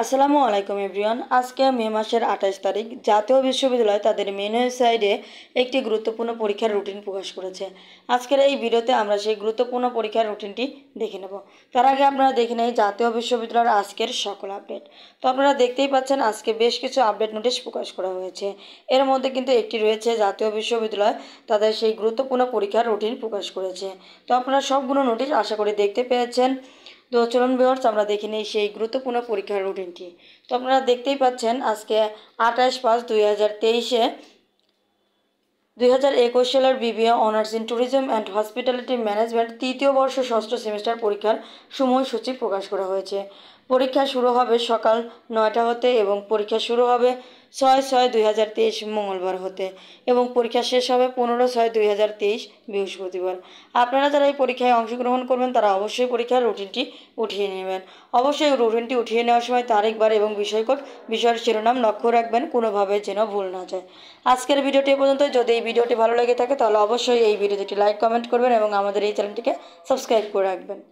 আসসালামু আলাইকুম এভরিওয়ান আজকে মে মাসের আঠাশ তারিখ জাতীয় বিশ্ববিদ্যালয় তাদের মেন ওয়েবসাইটে একটি গুরুত্বপূর্ণ পরীক্ষার রুটিন প্রকাশ করেছে আজকের এই ভিডিওতে আমরা সেই গুরুত্বপূর্ণ পরীক্ষার রুটিনটি দেখে নেব তার আগে আপনারা দেখে নেই জাতীয় বিশ্ববিদ্যালয়ের আজকের সকল আপডেট তো আপনারা দেখতেই পাচ্ছেন আজকে বেশ কিছু আপডেট নোটিশ প্রকাশ করা হয়েছে এর মধ্যে কিন্তু একটি রয়েছে জাতীয় বিশ্ববিদ্যালয় তাদের সেই গুরুত্বপূর্ণ পরীক্ষার রুটিন প্রকাশ করেছে তো আপনারা সবগুলো নোটিশ আশা করি দেখতে পেয়েছেন তো চলুন ভিওর্স আমরা দেখে নিই সেই গুরুত্বপূর্ণ পরীক্ষার রুটিনটি তো আপনারা দেখতেই পাচ্ছেন আজকে আঠাশ পাঁচ দুই হাজার তেইশে দুই হাজার একুশ সালের BBA honours in tourism and hospitality management তৃতীয় বর্ষ ষষ্ঠ সেমিস্টার পরীক্ষার সময়সূচি প্রকাশ করা হয়েছে পরীক্ষা শুরু হবে সকাল নয়টা হতে এবং পরীক্ষা শুরু হবে ছয় ছয় দুই হাজার তেইশ মঙ্গলবার হতে এবং পরীক্ষা শেষ হবে পনেরো ছয় দুই হাজার তেইশ বৃহস্পতিবার আপনারা যারা এই পরীক্ষায় অংশগ্রহণ করবেন তারা অবশ্যই পরীক্ষার রুটিনটি উঠিয়ে নেবেন অবশ্যই রুটিনটি উঠিয়ে নেওয়ার সময় তারিখবার এবং বিষয়কোট বিষয়ের শিরোনাম লক্ষ্য রাখবেন কোনোভাবে যেন ভুল না যায় আজকের ভিডিওটি পর্যন্ত যদি এই ভিডিওটি ভালো লেগে থাকে তাহলে অবশ্যই এই ভিডিওটি লাইক কমেন্ট করবেন এবং আমাদের এই চ্যানেলটিকে সাবস্ক্রাইব করে রাখবেন